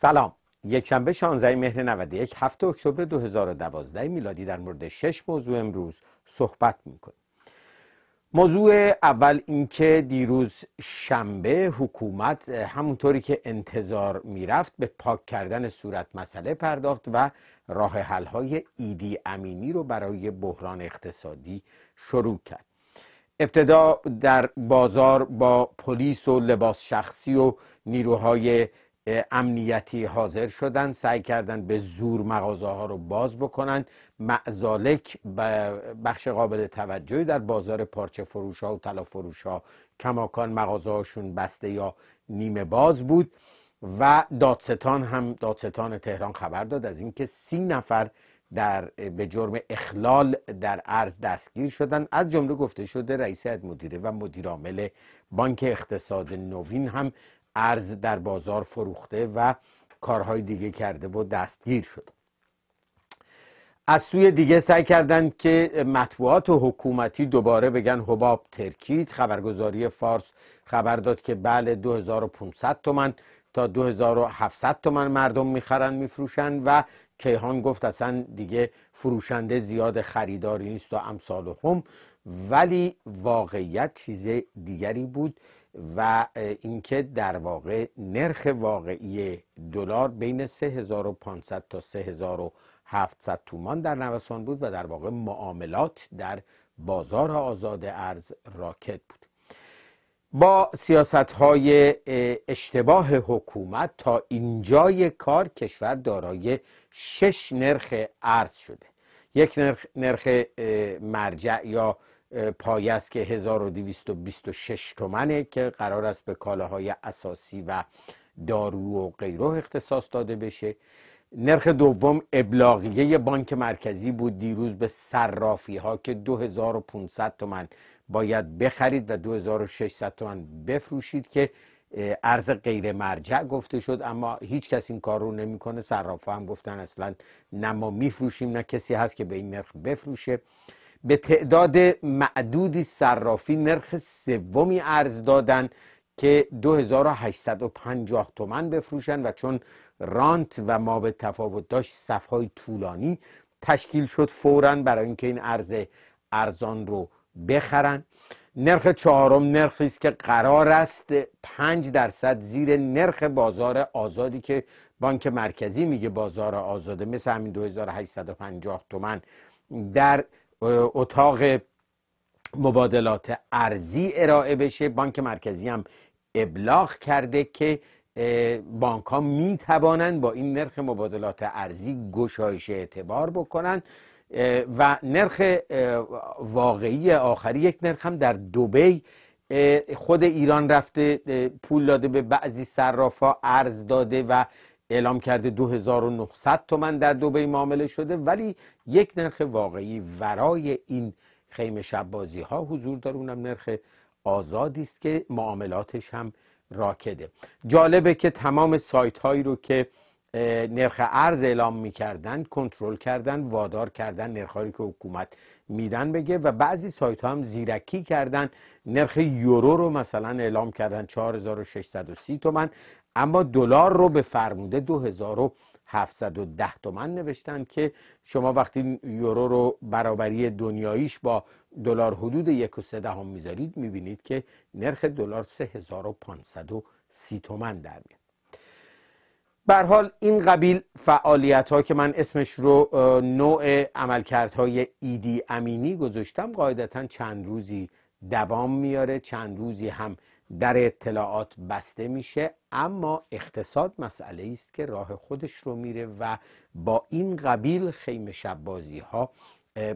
سلام شنبه 16 مهر 91 هفته اکتبر 2012 میلادی در مورد شش موضوع امروز صحبت میکنیم موضوع اول اینکه دیروز شنبه حکومت همونطوری که انتظار میرفت به پاک کردن صورت مسئله پرداخت و راه های ایدی امینی رو برای بحران اقتصادی شروع کرد ابتدا در بازار با پلیس و لباس شخصی و نیروهای امنیتی حاضر شدن سعی کردن به زور مغازه ها رو باز بکنن معزالک بخش قابل توجهی در بازار پارچه فروش ها و طلا فروش ها کماکان مغازه هاشون بسته یا نیمه باز بود و دادستان هم دادستان تهران خبر داد از اینکه سی نفر در به جرم اخلال در ارز دستگیر شدن از جمله گفته شده رئیس مدیره و مدیرعامل بانک اقتصاد نوین هم ارز در بازار فروخته و کارهای دیگه کرده و دستگیر شد از سوی دیگه سعی کردند که مطبوعات حکومتی دوباره بگن حباب ترکید خبرگزاری فارس خبر داد که بله 2500 تومن تا 2700 تومن مردم میخرن میفروشن و کیهان گفت اصلا دیگه فروشنده زیاد خریداری نیست و امثال هم ولی واقعیت چیز دیگری بود و اینکه در واقع نرخ واقعی دلار بین 3500 تا 3700 تومان در نوسان بود و در واقع معاملات در بازار آزاد ارز راکت بود با سیاست های اشتباه حکومت تا اینجای کار کشور دارای شش نرخ ارز شده یک نرخ, نرخ مرجع یا پای است که 1226 تومنه که قرار است به کالاهای اساسی و دارو و غیره اختصاص داده بشه نرخ دوم ابلاغیه بانک مرکزی بود دیروز به صرافی ها که 2500 تومن باید بخرید و 2600 تومن بفروشید که ارز غیر مرجع گفته شد اما هیچ کس این کار رو نمیکنه صرافه هم گفتن اصلا نه ما میفروشیم نه کسی هست که به این نرخ بفروشه به تعداد معدودی صرافی نرخ سومی ارز دادن که 2850 تومن بفروشن و چون رانت و ما به تفاوت داشت صفهای طولانی تشکیل شد فورا برای اینکه این ارز ارزان رو بخرن نرخ چهارم نرخی است که قرار است 5 درصد زیر نرخ بازار آزادی که بانک مرکزی میگه بازار آزاده مثل همین 2850 تومن در اتاق مبادلات ارزی ارائه بشه بانک مرکزی هم ابلاغ کرده که بانک ها می توانند با این نرخ مبادلات ارزی گشایش اعتبار بکنند و نرخ واقعی آخری یک نرخ هم در دوبی خود ایران رفته پول داده به بعضی صرافا ارز داده و اعلام کرده 2900 تومن در دبی معامله شده ولی یک نرخ واقعی ورای این خیمه شب بازی ها حضور داره اونم نرخ آزادی است که معاملاتش هم راکده جالبه که تمام سایت هایی رو که نرخ ارز اعلام میکردن کنترل کردن وادار کردن هایی که حکومت میدن بگه و بعضی سایت ها هم زیرکی کردن نرخ یورو رو مثلا اعلام کردن 4630 تومن اما دلار رو به فرموده 2710 تومن نوشتن که شما وقتی یورو رو برابری دنیاییش با دلار حدود یک و سه میذارید میبینید که نرخ دلار 3530 تومن در میاد بر حال این قبیل فعالیت ها که من اسمش رو نوع عملکردهای ایدی امینی گذاشتم قاعدتا چند روزی دوام میاره چند روزی هم در اطلاعات بسته میشه اما اقتصاد مسئله است که راه خودش رو میره و با این قبیل خیمه شبازی ها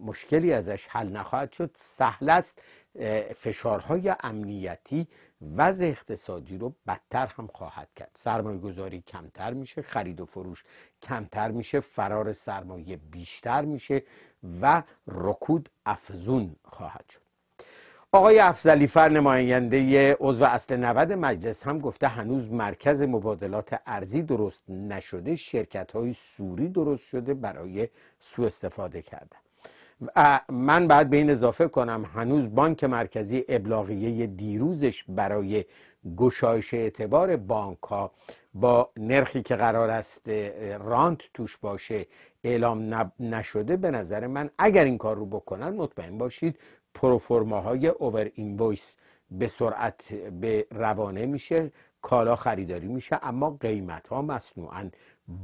مشکلی ازش حل نخواهد شد سهل است فشارهای امنیتی وضع اقتصادی رو بدتر هم خواهد کرد سرمایه گذاری کمتر میشه خرید و فروش کمتر میشه فرار سرمایه بیشتر میشه و رکود افزون خواهد شد آقای افزلیفر نماینده عضو اصل 90 مجلس هم گفته هنوز مرکز مبادلات ارزی درست نشده شرکت های سوری درست شده برای سوء استفاده کردن من باید به این اضافه کنم هنوز بانک مرکزی ابلاغیه دیروزش برای گشایش اعتبار بانک ها با نرخی که قرار است رانت توش باشه اعلام نشده به نظر من اگر این کار رو بکنن مطمئن باشید پروفورما های اوور اینویس به سرعت به روانه میشه کالا خریداری میشه اما قیمت ها مصنوعا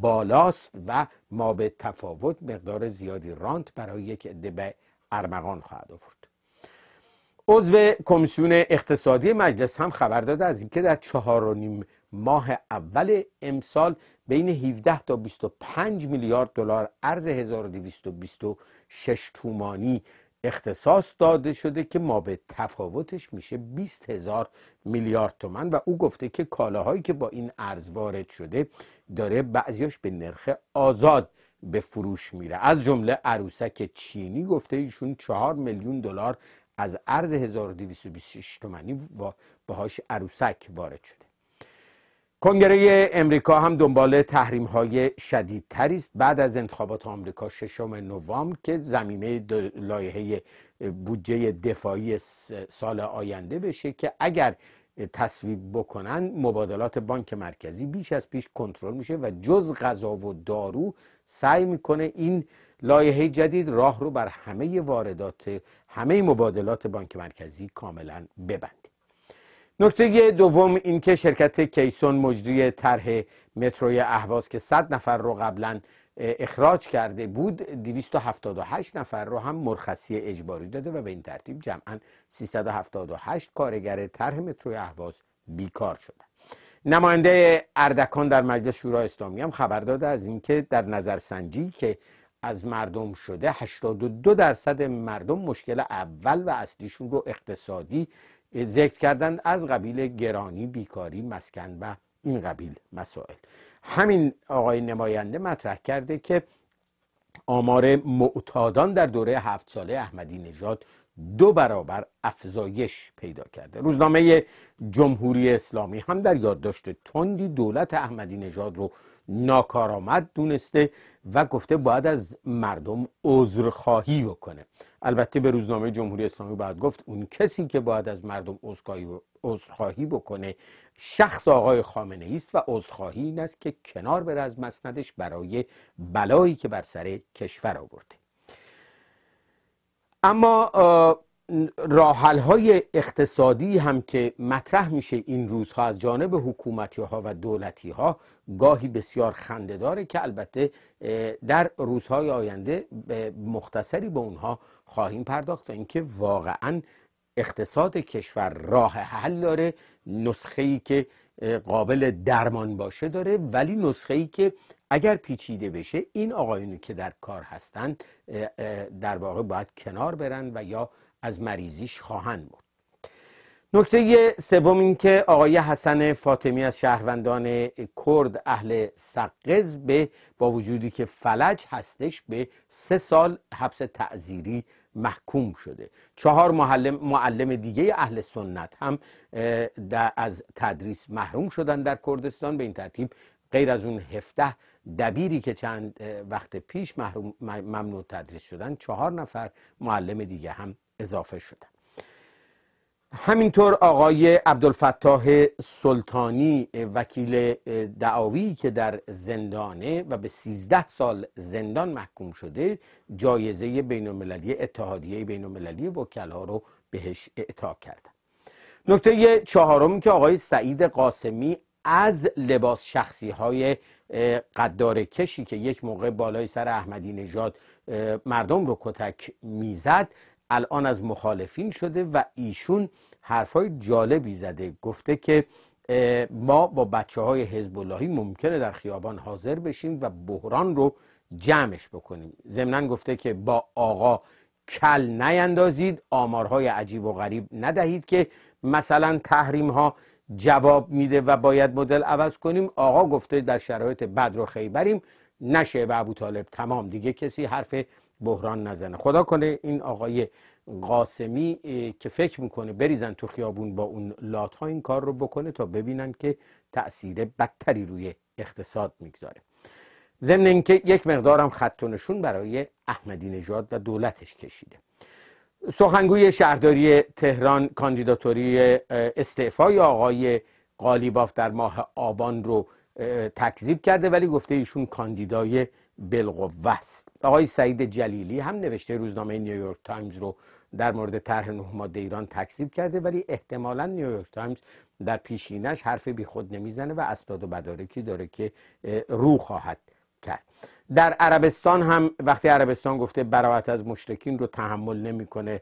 بالاست و ما به تفاوت مقدار زیادی رانت برای یک عده ارمغان خواهد آورد عضو کمیسیون اقتصادی مجلس هم خبر داده از اینکه در چهار و نیم ماه اول امسال بین 17 تا 25 میلیارد دلار ارز 1226 تومانی اختصاص داده شده که ما به تفاوتش میشه 20 هزار میلیارد تومن و او گفته که کالاهایی که با این ارز وارد شده داره بعضیاش به نرخ آزاد به فروش میره از جمله عروسک چینی گفته ایشون 4 میلیون دلار از ارز 1226 تومنی باهاش عروسک وارد شده کنگره امریکا هم دنبال تحریم های شدیدتری است بعد از انتخابات آمریکا ششم نوامبر که زمینه لایحه بودجه دفاعی سال آینده بشه که اگر تصویب بکنن مبادلات بانک مرکزی بیش از پیش کنترل میشه و جز غذا و دارو سعی میکنه این لایحه جدید راه رو بر همه واردات همه مبادلات بانک مرکزی کاملا ببند نکته دوم این که شرکت کیسون مجری طرح متروی اهواز که 100 نفر رو قبلا اخراج کرده بود 278 نفر رو هم مرخصی اجباری داده و به این ترتیب جمعا 378 کارگر طرح متروی اهواز بیکار شده نماینده اردکان در مجلس شورای اسلامی هم خبر داده از اینکه در سنجی که از مردم شده 82 درصد مردم مشکل اول و اصلیشون رو اقتصادی ذکر کردن از قبیل گرانی بیکاری مسکن و این قبیل مسائل همین آقای نماینده مطرح کرده که آمار معتادان در دوره هفت ساله احمدی نژاد دو برابر افزایش پیدا کرده روزنامه جمهوری اسلامی هم در یادداشت تندی دولت احمدی نژاد رو ناکارآمد دونسته و گفته باید از مردم عذرخواهی بکنه البته به روزنامه جمهوری اسلامی باید گفت اون کسی که باید از مردم عذرخواهی بکنه شخص آقای خامنه ایست است و عذرخواهی این است که کنار بره از مسندش برای بلایی که بر سر کشور آورده اما راحل های اقتصادی هم که مطرح میشه این روزها از جانب حکومتی ها و دولتی ها گاهی بسیار خنده داره که البته در روزهای آینده مختصری به اونها خواهیم پرداخت و اینکه واقعا اقتصاد کشور راه حل داره نسخه ای که قابل درمان باشه داره ولی نسخه ای که اگر پیچیده بشه این آقایونی که در کار هستند در واقع باید کنار برن و یا از مریضیش خواهند مرد نکته سوم این که آقای حسن فاطمی از شهروندان کرد اهل سقز به با وجودی که فلج هستش به سه سال حبس تعذیری محکوم شده چهار معلم, معلم دیگه اهل سنت هم از تدریس محروم شدن در کردستان به این ترتیب غیر از اون هفته دبیری که چند وقت پیش محروم ممنوع تدریس شدن چهار نفر معلم دیگه هم اضافه شدن همینطور آقای عبدالفتاح سلطانی وکیل دعاوی که در زندانه و به 13 سال زندان محکوم شده جایزه بین المللی اتحادیه بین المللی وکلا رو بهش اعطا کرد. نکته چهارم که آقای سعید قاسمی از لباس شخصی های قدار کشی که یک موقع بالای سر احمدی نژاد مردم رو کتک میزد الان از مخالفین شده و ایشون حرفای جالبی زده گفته که ما با بچه های حزب اللهی ممکنه در خیابان حاضر بشیم و بحران رو جمعش بکنیم ضمنا گفته که با آقا کل نیندازید آمارهای عجیب و غریب ندهید که مثلا تحریم ها جواب میده و باید مدل عوض کنیم آقا گفته در شرایط بد رو خیبریم نشه به ابو طالب تمام دیگه کسی حرف بحران نزنه خدا کنه این آقای قاسمی که فکر میکنه بریزن تو خیابون با اون لات ها این کار رو بکنه تا ببینن که تاثیر بدتری روی اقتصاد میگذاره ضمن اینکه یک مقدارم خط و نشون برای احمدی نژاد و دولتش کشیده سخنگوی شهرداری تهران کاندیداتوری استعفای آقای قالیباف در ماه آبان رو تکذیب کرده ولی گفته ایشون کاندیدای بالقوه است آقای سعید جلیلی هم نوشته روزنامه نیویورک تایمز رو در مورد طرح نه ماده ایران تکذیب کرده ولی احتمالا نیویورک تایمز در پیشینش حرف بیخود نمیزنه و اسناد و مدارکی داره که رو خواهد کرد در عربستان هم وقتی عربستان گفته براعت از مشرکین رو تحمل نمیکنه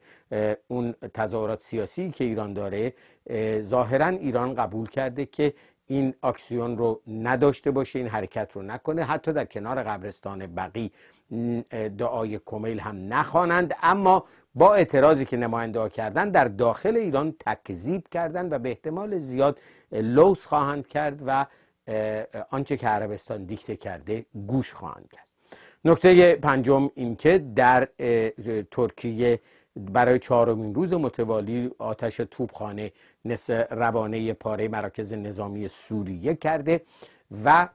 اون تظاهرات سیاسی که ایران داره ظاهرا ایران قبول کرده که این اکسیون رو نداشته باشه این حرکت رو نکنه حتی در کنار قبرستان بقی دعای کمیل هم نخوانند اما با اعتراضی که نماینده کردن در داخل ایران تکذیب کردن و به احتمال زیاد لوس خواهند کرد و آنچه که عربستان دیکته کرده گوش خواهند کرد نکته پنجم اینکه در ترکیه برای چهارمین روز متوالی آتش توپخانه روانه پاره مراکز نظامی سوریه کرده و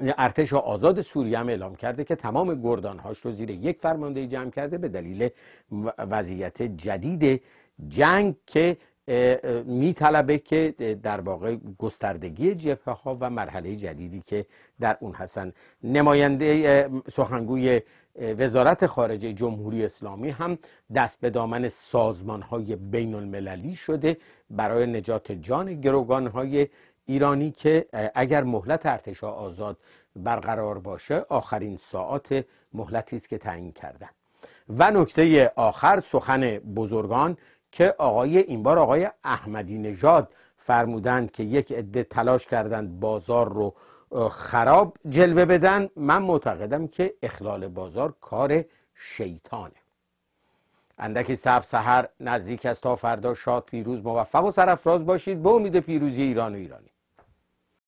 ارتش آزاد سوریه هم اعلام کرده که تمام گردانهاش رو زیر یک فرمانده جمع کرده به دلیل وضعیت جدید جنگ که میطلبه که در واقع گستردگی جبهه ها و مرحله جدیدی که در اون هستن نماینده سخنگوی وزارت خارجه جمهوری اسلامی هم دست به دامن سازمان های بین المللی شده برای نجات جان گروگان های ایرانی که اگر مهلت ارتشا آزاد برقرار باشه آخرین ساعت مهلتی است که تعیین کردن و نکته آخر سخن بزرگان که آقای این بار آقای احمدی نژاد فرمودند که یک عده تلاش کردند بازار رو خراب جلوه بدن من معتقدم که اخلال بازار کار شیطانه اندکی سب سهر نزدیک است تا فردا شاد پیروز موفق و سرفراز باشید به امید پیروزی ایران و ایرانی